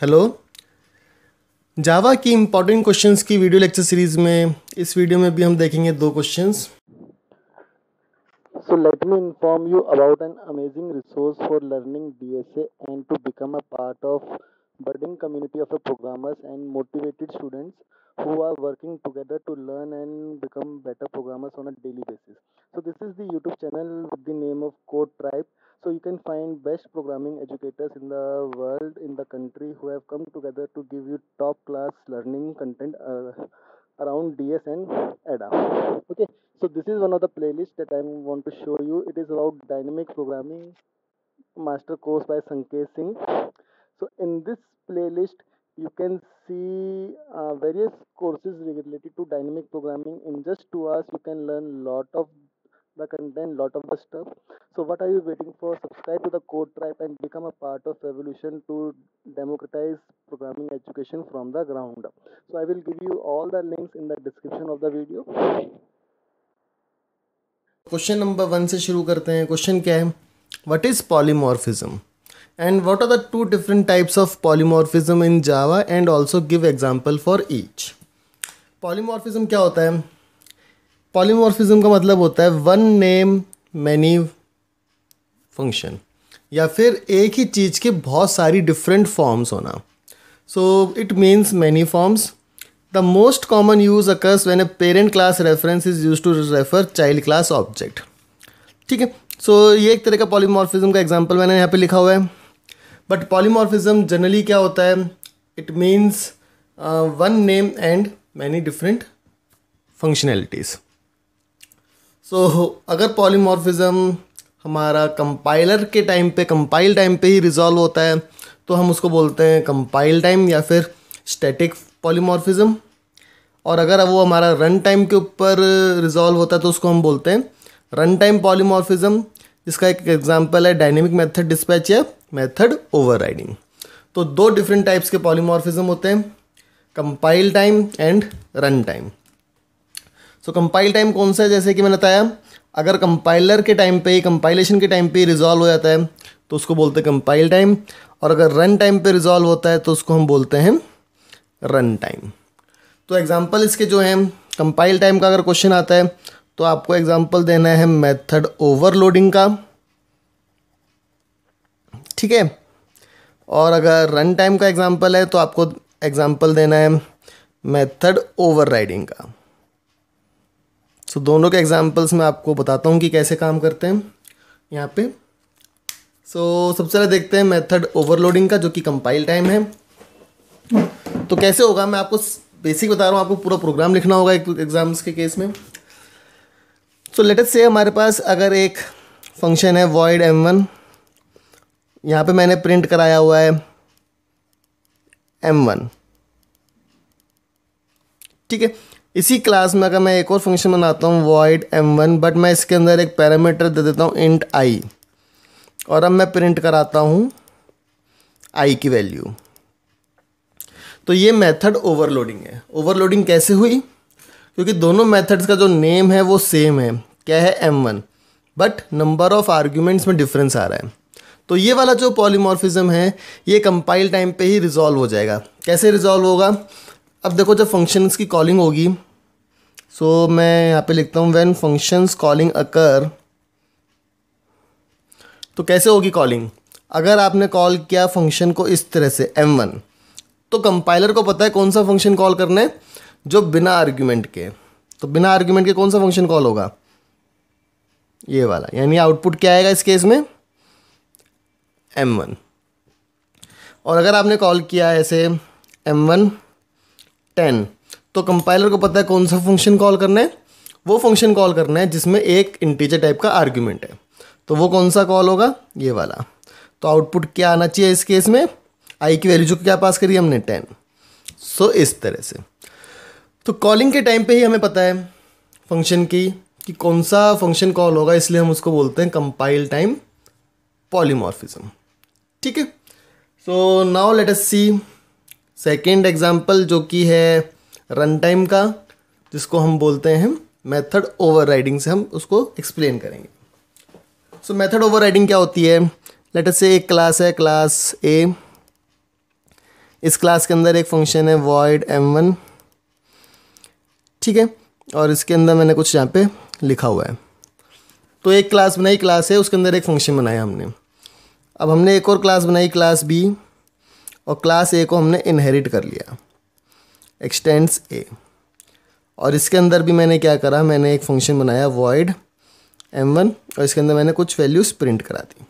Hello Java की important questions की video lecture series में इस वीडियो में भी हम देखेंगे दो questions so let me inform you about an amazing resource for learning DSA and to become a part of birding community of programmers and motivated students who are working together to learn and become better programmers on a daily basis so this is the youtube channel with the name of code tribe So you can find best programming educators in the world, in the country, who have come together to give you top class learning content uh, around DS and ADA. Okay, so this is one of the playlists that I want to show you. It is about dynamic programming master course by Sanket Singh. So in this playlist, you can see uh, various courses related to dynamic programming. In just two hours, you can learn lot of the content, lot of the stuff. So what are you waiting for? Subscribe to the Code Tribe and become a part of revolution to democratize programming education from the ground up. So I will give you all the links in the description of the video. Question number one. से शुरू करते हैं question क्या है What is polymorphism? And what are the two different types of polymorphism in Java? And also give example for each. Polymorphism. क्या होता है polymorphism का मतलब होता है वन नेम मैनी फंक्शन या फिर एक ही चीज़ के बहुत सारी डिफरेंट फॉर्म्स होना so it means many forms the most common use occurs when a parent class reference is use to refer child class object ठीक है सो ये एक तरह का पॉलीमॉर्फिज्म का एग्जाम्पल मैंने यहाँ पे लिखा हुआ है बट पॉलीमॉर्फिज्म जनरली क्या होता है it means one name and many different functionalities so so, अगर पॉलीमॉर्फिज़म हमारा कंपाइलर के टाइम पे कंपाइल टाइम पे ही रिजॉल्व होता है तो हम उसको बोलते हैं कंपाइल टाइम या फिर स्टैटिक पॉलीमॉर्फिज़म और अगर वो हमारा रन टाइम के ऊपर रिजॉल्व होता है तो उसको हम बोलते हैं रन टाइम पॉलीमॉर्फिज़म जिसका एक एग्जांपल है डायनेमिक मेथड डिस्पैच या मेथड ओवरराइडिंग तो दो डिफरेंट टाइप्स के पॉलीमॉर्फिज़म होते हैं compile time and run time so compile time कौन सा है जैसे कि मैंने बताया अगर कंपाइलर के टाइम पे कंपाइलेशन के टाइम पे रिजॉल्व हो जाता है तो उसको बोलते हैं कंपाइल टाइम और अगर रन टाइम पे रिजॉल्व होता है तो उसको हम बोलते हैं रन टाइम तो एग्जांपल इसके जो हैं कंपाइल टाइम का अगर क्वेश्चन आता है तो आपको एग्जांपल देना है मेथड ओवरलोडिंग का ठीक है और अगर रन टाइम का एग्जांपल है तो आपको एग्जांपल देना है मेथड ओवरराइडिंग का सो so, दोनों के एग्जाम्पल्स मैं आपको बताता हूँ कि कैसे काम करते हैं यहाँ पे सो so, सबसे पहले देखते हैं मेथड ओवरलोडिंग का जो कि कंपाइल टाइम है तो कैसे होगा मैं आपको बेसिक बता रहा हूँ आपको पूरा प्रोग्राम लिखना होगा एक एग्ज़ाम्स के केस में सो लेटेस्ट से हमारे पास अगर एक फंक्शन है वॉइड एम वन यहाँ पर मैंने प्रिंट कराया हुआ है एम वन ठीक है इसी क्लास में अगर मैं एक और फंक्शन बनाता हूँ वाइड एम वन बट मैं इसके अंदर एक पैरामीटर दे देता हूँ इंट आई और अब मैं प्रिंट कराता हूँ आई की वैल्यू तो ये मेथड ओवरलोडिंग है ओवरलोडिंग कैसे हुई क्योंकि दोनों मेथड्स का जो नेम है वो सेम है क्या है m one but number of arguments में डिफरेंस आ रहा है तो ये वाला जो पॉलीमॉर्फिज्म है ये कंपाइल टाइम पे ही रिजॉल्व हो जाएगा कैसे रिजॉल्व होगा अब देखो जब फंक्शंस की कॉलिंग होगी सो so, मैं यहाँ पे लिखता हूँ व्हेन फंक्शंस कॉलिंग अकर तो कैसे होगी कॉलिंग अगर आपने कॉल किया फंक्शन को इस तरह से एम वन तो कंपाइलर को पता है कौन सा फंक्शन कॉल करना है जो बिना आर्ग्यूमेंट के तो बिना आर्ग्यूमेंट के कौन सा फंक्शन कॉल होगा ये वाला यानी आउटपुट क्या आएगा इस केस में एम वन और अगर आपने कॉल किया ऐसे एम वन टेन तो कंपाइलर को पता है कौन सा फंक्शन कॉल करना है वो फंक्शन कॉल करना है जिसमें एक इंटीजर टाइप का आर्ग्यूमेंट है तो वो कौन सा कॉल होगा ये वाला तो आउटपुट क्या आना चाहिए इस केस में आई की वैल्यू जो क्या पास करी हमने टेन सो इस तरह से तो कॉलिंग के टाइम पे ही हमें पता है फंक्शन की कि कौन सा फंक्शन कॉल होगा इसलिए हम उसको बोलते हैं कंपाइल टाइम पॉलीमॉर्फिज्म ठीक है so now let us see second example जो कि है रन टाइम का जिसको हम बोलते हैं मेथड ओवरराइडिंग से हम उसको एक्सप्लेन करेंगे सो मेथड ओवरराइडिंग क्या होती है लेटर से एक क्लास है क्लास ए इस क्लास के अंदर एक फंक्शन है वॉइड एम वन ठीक है और इसके अंदर मैंने कुछ यहाँ पे लिखा हुआ है तो एक क्लास बनाई क्लास है उसके अंदर एक फंक्शन बनाया हमने अब हमने एक और क्लास बनाई क्लास बी और क्लास ए को हमने इनहेरिट कर लिया एक्सटेंड्स ए और इसके अंदर भी मैंने क्या करा मैंने एक फंक्शन बनाया वॉइड एम वन और इसके अंदर मैंने कुछ वैल्यूज़ प्रिंट करा दी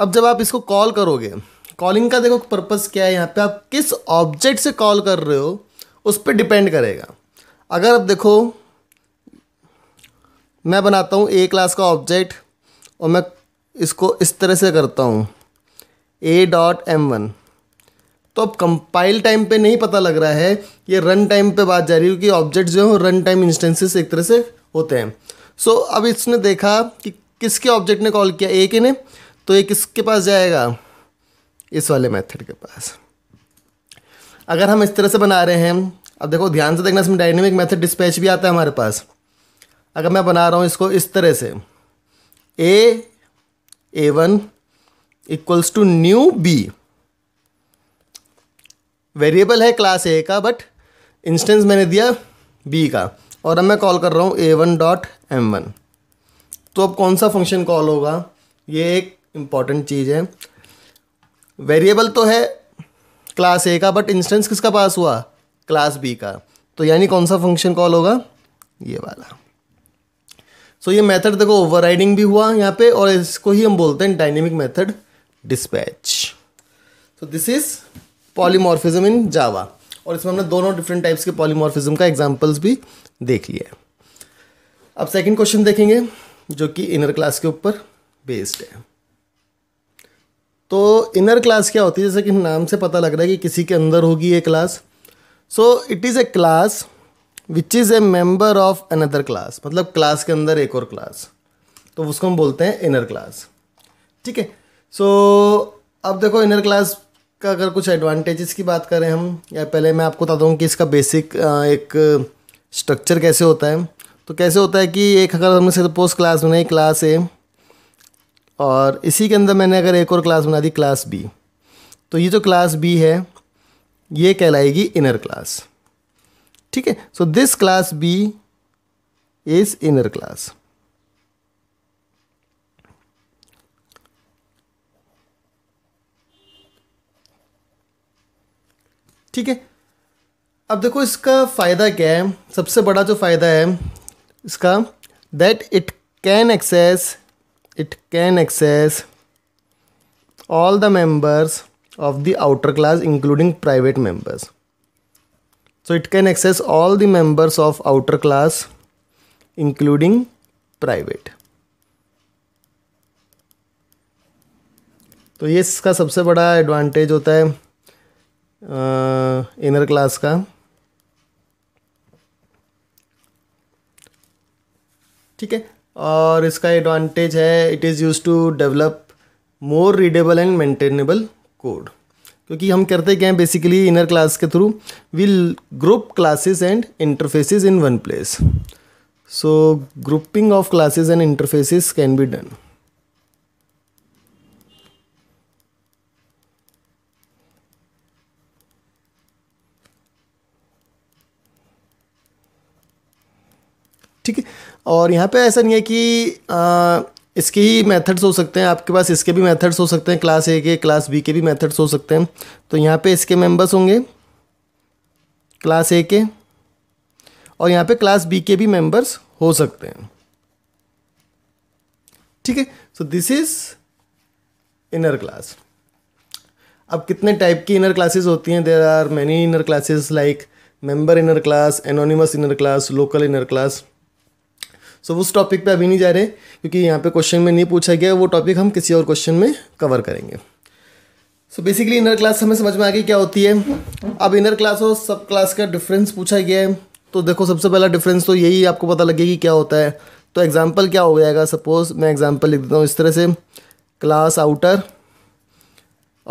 अब जब आप इसको कॉल करोगे कॉलिंग का देखो पर्पज़ क्या है यहाँ पे आप किस ऑब्जेक्ट से कॉल कर रहे हो उस पर डिपेंड करेगा अगर आप देखो मैं बनाता हूँ ए क्लास का ऑब्जेक्ट और मैं इसको इस तरह से करता हूँ ए डॉट एम वन तो अब कंपाइल टाइम पे नहीं पता लग रहा है ये रन टाइम पे बात जा रही है कि ऑब्जेक्ट जो है रन टाइम इंस्टेंसेस एक तरह से होते हैं सो so, अब इसने देखा कि किसके ऑब्जेक्ट ने कॉल किया ए के ने तो ये किसके पास जाएगा इस वाले मेथड के पास अगर हम इस तरह से बना रहे हैं अब देखो ध्यान से देखना इसमें डायनेमिक मेथड डिस्पैच भी आता है हमारे पास अगर मैं बना रहा हूँ इसको इस तरह से A a one equals to new B variable है क्लास ए का बट इंस्टेंस मैंने दिया बी का और अब मैं कॉल कर रहा हूँ a one dot m one तो अब कौन सा फंक्शन कॉल होगा ये एक इम्पॉर्टेंट चीज़ है वेरिएबल तो है क्लास ए का बट इंस्टेंस किसका पास हुआ क्लास बी का तो यानी कौन सा फंक्शन कॉल होगा ये वाला सो so, ये मेथड देखो ओवरराइडिंग भी हुआ यहाँ पे और इसको ही हम बोलते हैं dynamic method dispatch so this is polymorphism in Java और इसमें हमने दोनों डिफरेंट टाइप्स के पॉलीमॉर्फिज्म का एग्जाम्पल्स भी देख लिया है अब सेकंड क्वेश्चन देखेंगे जो कि इनर क्लास के ऊपर बेस्ड है तो इनर क्लास क्या होती है जैसे कि नाम से पता लग रहा है कि किसी के अंदर होगी ये class so it is a class which is a member of another class मतलब क्लास के अंदर एक और क्लास तो उसको हम बोलते हैं इनर क्लास ठीक है सो अब देखो इनर क्लास का अगर कुछ एडवांटेजेस की बात करें हम या पहले मैं आपको बता दूँ कि इसका बेसिक एक स्ट्रक्चर कैसे होता है तो कैसे होता है कि एक अगर हमने सपोज क्लास बनाई क्लास ए और इसी के अंदर मैंने अगर एक और क्लास बना दी क्लास बी तो ये जो क्लास बी है ये कहलाएगी इनर क्लास ठीक है so this class B is inner class ठीक है अब देखो इसका फ़ायदा क्या है सबसे बड़ा जो फ़ायदा है इसका that it can access it can access all the members of the outer class including private members so it can access all the members of outer class including private तो ये इसका सबसे बड़ा एडवांटेज होता है इनर क्लास का ठीक है और इसका एडवांटेज है it is use to develop more readable and maintainable code क्योंकि हम करते क्या हैं बेसिकली इनर क्लास के through will group classes and interfaces in one place so grouping of classes and interfaces can be done ठीक है और यहाँ पे ऐसा नहीं है कि आ, इसके ही मेथड्स हो सकते हैं आपके पास इसके भी मेथड्स हो सकते हैं क्लास ए के क्लास बी के भी मेथड्स हो सकते हैं तो यहाँ पे इसके मेंबर्स होंगे क्लास ए के और यहाँ पे क्लास बी के भी मेंबर्स हो सकते हैं ठीक है so this is inner class अब कितने टाइप की इनर क्लासेस होती हैं there are many inner classes like member inner class anonymous inner class local inner class so उस टॉपिक पे अभी नहीं जा रहे क्योंकि यहाँ पे क्वेश्चन में नहीं पूछा गया वो टॉपिक हम किसी और क्वेश्चन में कवर करेंगे सो बेसिकली इनर क्लास हमें समझ में आ गई क्या होती है अब इनर क्लास और सब क्लास का डिफरेंस पूछा गया है तो देखो सबसे पहला डिफरेंस तो यही आपको पता लगेगी क्या होता है तो एग्ज़ाम्पल क्या हो जाएगा सपोज़ मैं एग्ज़ाम्पल लिख देता हूँ इस तरह से क्लास आउटर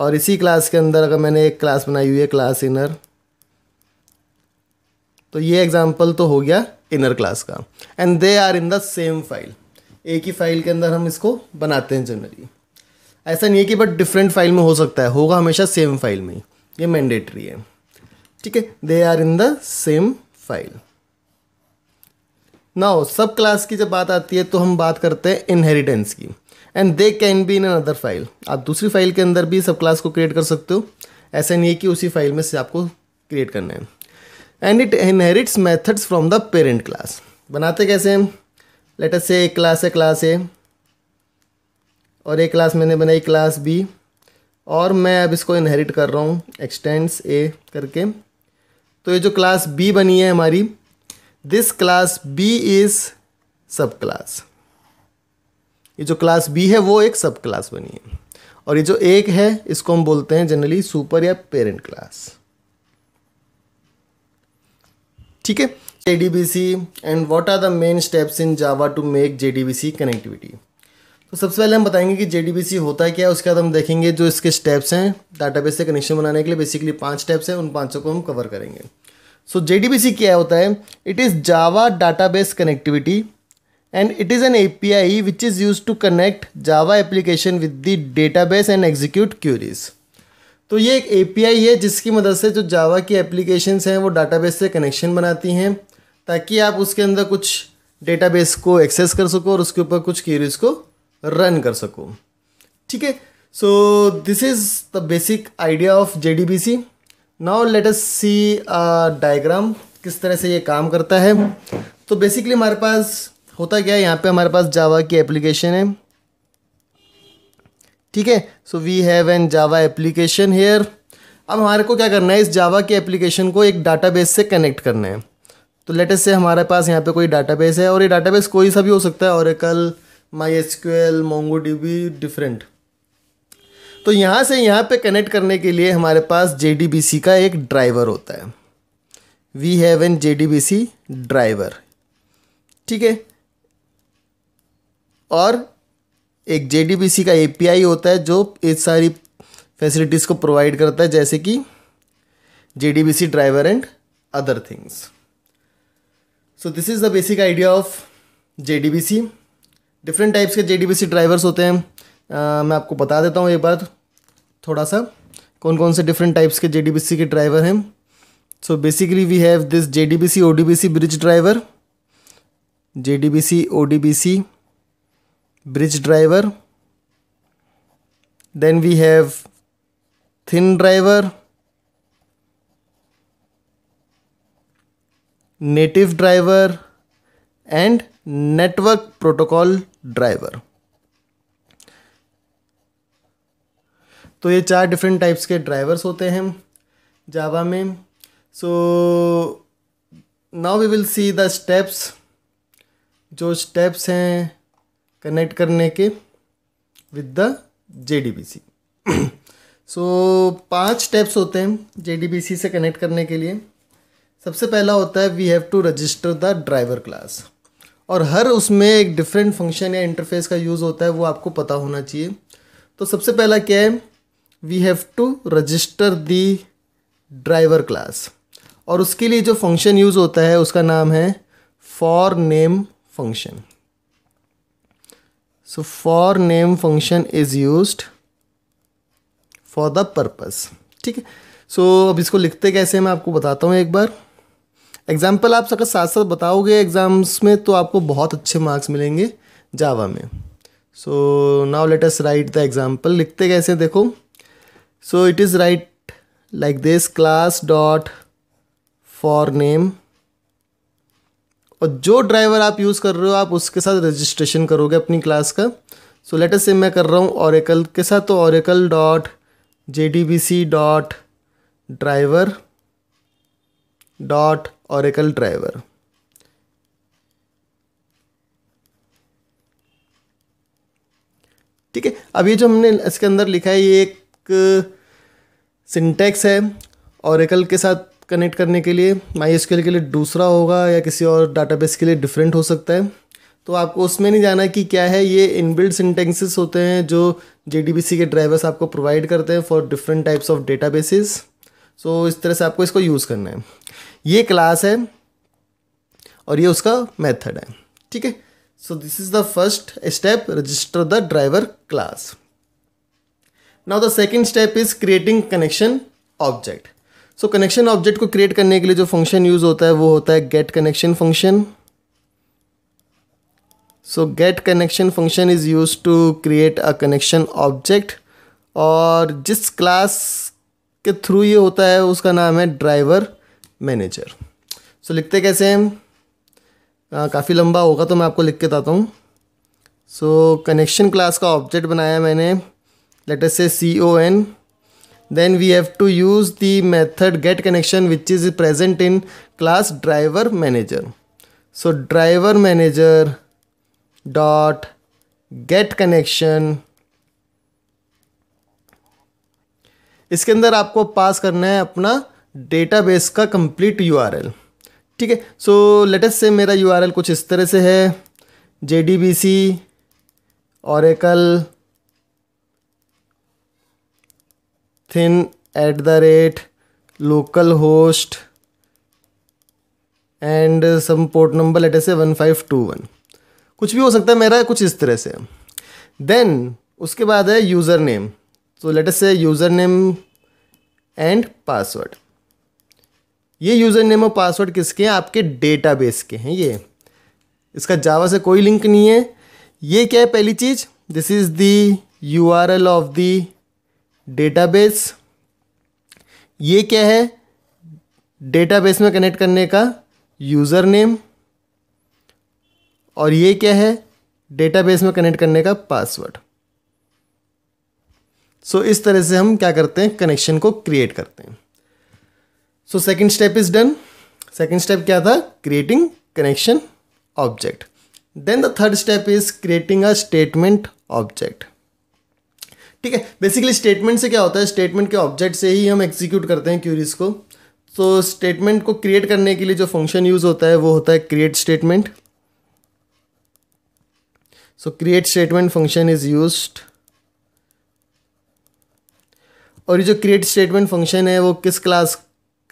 और इसी क्लास के अंदर अगर मैंने एक क्लास बनाई हुई है क्लास इनर तो ये एग्जाम्पल तो हो गया इनर क्लास का and they are in the same file एक ही फाइल के अंदर हम इसको बनाते हैं जनरली ऐसा नहीं है कि बट डिफरेंट फाइल में हो सकता है होगा हमेशा सेम फाइल में ये मैंडेटरी है ठीक है they are in the same file now sub class की जब बात आती है तो हम बात करते हैं इनहेरिटेंस की and they can be in another file आप दूसरी फाइल के अंदर भी सब क्लास को क्रिएट कर सकते हो ऐसा नहीं है कि उसी फाइल में से आपको क्रिएट करना है and it inherits methods from the parent class बनाते कैसे लेटर से एक क्लास है क्लास ए और एक क्लास मैंने बनाई क्लास बी और मैं अब इसको इनहेरिट कर रहा हूँ एक्सटेंड्स ए करके तो ये जो क्लास बी बनी है हमारी this class B is sub class ये जो क्लास बी है वो एक सब क्लास बनी है और ये जो एक है इसको हम बोलते हैं जनरली सुपर या पेरेंट क्लास ठीक है J D B C and what are the main steps in Java to make J D B C connectivity तो सबसे पहले हम बताएंगे कि जे डी बी सी होता है क्या उसके बाद हम देखेंगे जो इसके स्टेप्स हैं डाटाबेस से कनेक्शन बनाने के लिए बेसिकली पांच स्टेप्स हैं उन पांचों को हम कवर करेंगे सो जे डी बी सी क्या होता है it is Java database connectivity and it an A P I which is use to connect Java application with the data base and execute queries तो ये एक एपीआई है जिसकी मदद से जो जावा की एप्लीकेशंस हैं वो डाटाबेस से कनेक्शन बनाती हैं ताकि आप उसके अंदर कुछ डेटाबेस को एक्सेस कर सको और उसके ऊपर कुछ क्यूरीज को रन कर सको ठीक है so this is the basic idea of J D B C now let's see diagram किस तरह से ये काम करता है तो बेसिकली हमारे पास होता क्या है यहाँ पे हमारे पास जावा की एप्लीकेशन है ठीक है so we have an Java application here अब हमारे को क्या करना है इस जावा के एप्लीकेशन को एक डाटाबेस से कनेक्ट करना है तो लेटेस्ट से हमारे पास यहाँ पे कोई डाटाबेस है और ये डाटाबेस कोई सा भी हो सकता है कल My S Q L Mongo D different तो यहाँ से यहाँ पे कनेक्ट करने के लिए हमारे पास जे का एक ड्राइवर होता है we have an J driver ठीक है और एक जे का ए होता है जो इस सारी फैसिलिटीज़ को प्रोवाइड करता है जैसे कि J driver and other things so this is the basic idea of J different types के जे ड्राइवर्स होते हैं आ, मैं आपको बता देता हूँ एक बार थोड़ा सा कौन कौन से डिफरेंट टाइप्स के जे के ड्राइवर हैं so basically we have this J D B C O D B C bridge driver J D B C O D B C bridge driver then we have thin driver native driver and network protocol driver तो ये चार different types के drivers होते हैं Java में so now we will see the steps जो steps हैं connect करने के डी बी सी सो पाँच पांच स्टेप्स होते हैं सी से कनेक्ट करने के लिए सबसे पहला होता है we have to register the driver class और हर उसमें एक डिफरेंट फंक्शन या इंटरफेस का यूज़ होता है वो आपको पता होना चाहिए तो सबसे पहला क्या है we have to register the driver class और उसके लिए जो फंक्शन यूज़ होता है उसका नाम है for name function so for name function is used for the purpose ठीक है सो अब इसको लिखते कैसे मैं आपको बताता हूँ एक बार एग्जाम्पल आप अगर साथ साथ बताओगे एग्ज़ाम्स में तो आपको बहुत अच्छे मार्क्स मिलेंगे जावा में so now let us write the example लिखते कैसे देखो so it is write like this class dot for name और जो ड्राइवर आप यूज़ कर रहे हो आप उसके साथ रजिस्ट्रेशन करोगे अपनी क्लास का सो लेटर से मैं कर रहा हूँ औरकल के साथ तो Oracle dot J D B C dot driver dot Oracle driver ठीक है अब ये जो हमने इसके अंदर लिखा है ये एक सिंटेक्स है औरकल के साथ कनेक्ट करने के लिए माई एस के लिए दूसरा होगा या किसी और डाटाबेस के लिए डिफरेंट हो सकता है तो आपको उसमें नहीं जाना कि क्या है ये इनबिल्ड सिंटेक्सेस होते हैं जो जे के ड्राइवर्स आपको प्रोवाइड करते हैं for different types of data bases so इस तरह से आपको इसको यूज़ करना है ये क्लास है और ये उसका मेथड है ठीक है so this is the first step register the driver class now the second step is creating connection object so connection object को क्रिएट करने के लिए जो फंक्शन यूज़ होता है वो होता है get connection function so get connection function is use to create a connection object और जिस क्लास के थ्रू ये होता है उसका नाम है ड्राइवर मैनेजर सो लिखते कैसे हैं काफ़ी लंबा होगा तो मैं आपको लिख के बताता हूँ सो कनेक्शन क्लास का ऑब्जेक्ट बनाया मैंने let's say C O N then we have to use the method get connection which is present in class driver manager so driver manager dot get connection इसके अंदर आपको पास करना है अपना database का कंप्लीट यूआरएल ठीक है सो लेटेस्ट से मेरा यूआरएल कुछ इस तरह से है J D B C Oracle thin at the rate local host and some port number let's say one five two one कुछ भी हो सकता है मेरा कुछ इस तरह से देन उसके बाद है यूज़र नेम तो let's say user name and password ये यूज़र नेम और पासवर्ड किसके हैं आपके डेटाबेस के हैं ये इसका जावा से कोई लिंक नहीं है ये क्या है पहली चीज़ this is the U R L of the database ये क्या है डेटाबेस में कनेक्ट करने का यूज़र नेम और ये क्या है डेटाबेस में कनेक्ट करने का पासवर्ड सो so, इस तरह से हम क्या करते हैं कनेक्शन को क्रिएट करते हैं so second step is done second step क्या था creating connection object then the third step is creating a statement object ठीक है बेसिकली स्टेटमेंट से क्या होता है स्टेटमेंट के ऑब्जेक्ट से ही हम एग्जीक्यूट करते हैं क्यूरीज को तो स्टेटमेंट को क्रिएट करने के लिए जो फंक्शन यूज़ होता है वो होता है create statement so create statement function is use और ये जो क्रिएट स्टेटमेंट फंक्शन है वो किस क्लास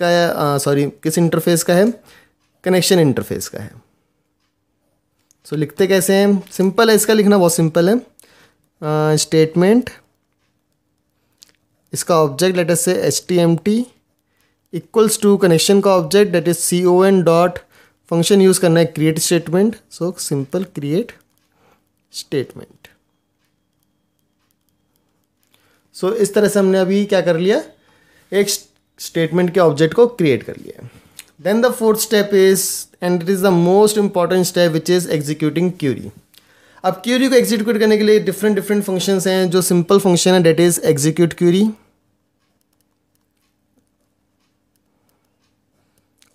का है सॉरी किस इंटरफेस का है कनेक्शन इंटरफेस का है सो so, लिखते कैसे हैं सिंपल है इसका लिखना बहुत सिंपल है स्टेटमेंट uh, इसका object let's say S T M T equals to connection का object that is C O N dot function use करना है create statement so simple create statement so इस तरह से हमने अभी क्या कर लिया एक स्टेटमेंट के ऑब्जेक्ट को क्रिएट कर लिया then the fourth step is and it is the most important step which is executing query अब क्यूरी को एग्जीक्यूट करने के लिए डिफरेंट डिफरेंट फंक्शंस हैं जो सिंपल फंक्शन है डेट इज़ एग्जीक्यूट क्यूरी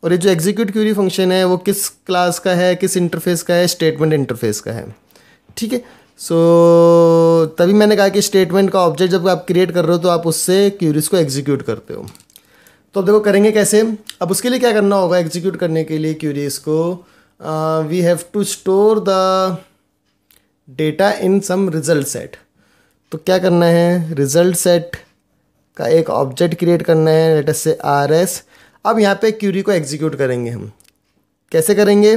और ये जो एग्जीक्यूट क्यूरी फंक्शन है वो किस क्लास का है किस इंटरफेस का है स्टेटमेंट इंटरफेस का है ठीक है सो तभी मैंने कहा कि स्टेटमेंट का ऑब्जेक्ट जब आप क्रिएट कर रहे हो तो आप उससे क्यूरीज को एग्जीक्यूट करते हो तो अब देखो करेंगे कैसे अब उसके लिए क्या करना होगा एग्जीक्यूट करने के लिए क्यूरीज को we have to store the data in some result set तो क्या करना है रिजल्ट सेट का एक ऑब्जेक्ट क्रिएट करना है लेटस से आर एस अब यहाँ पे क्यूरी को एग्जीक्यूट करेंगे हम कैसे करेंगे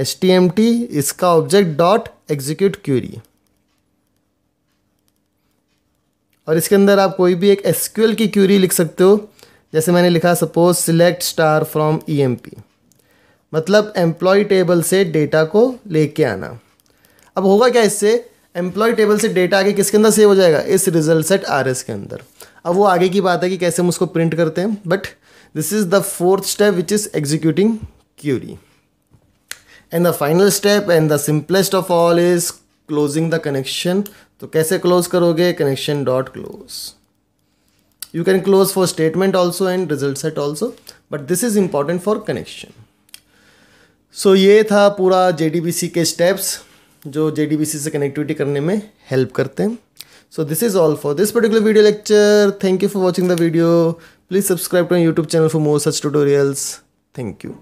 एच टी एम टी इसका ऑब्जेक्ट डॉट एग्जीक्यूट क्यूरी और इसके अंदर आप कोई भी एक एस की क्यूरी लिख सकते हो जैसे मैंने लिखा suppose select star from E M P मतलब एम्प्लॉय टेबल से डेटा को लेके आना अब होगा क्या इससे एम्प्लॉय टेबल से डेटा आगे किसके अंदर सेव हो जाएगा इस रिजल्ट सेट आर के अंदर अब वो आगे की बात है कि कैसे हम उसको प्रिंट करते हैं but this is the fourth step which is executing query and the final step and the simplest of all is closing the connection तो कैसे क्लोज करोगे connection dot close you can close for statement also and result set also but this is important for connection so ये था पूरा जे के steps जो जे D B सी से connectivity करने में हेल्प करते हैं so this is all for this particular video lecture thank you for watching the video please subscribe to YouTube channel for more such tutorials thank you